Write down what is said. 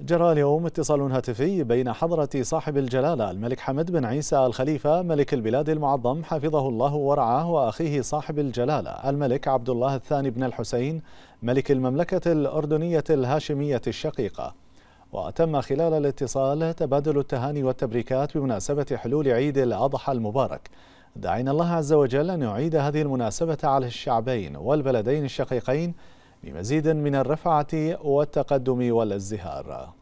جرى اليوم اتصال هاتفي بين حضرة صاحب الجلالة الملك حمد بن عيسى الخليفة ملك البلاد المعظم حفظه الله ورعاه وأخيه صاحب الجلالة الملك عبد الله الثاني بن الحسين ملك المملكة الأردنية الهاشمية الشقيقة وتم خلال الاتصال تبادل التهاني والتبريكات بمناسبة حلول عيد الأضحى المبارك دعينا الله عز وجل أن يعيد هذه المناسبة على الشعبين والبلدين الشقيقين لمزيد من الرفعة والتقدم والازدهار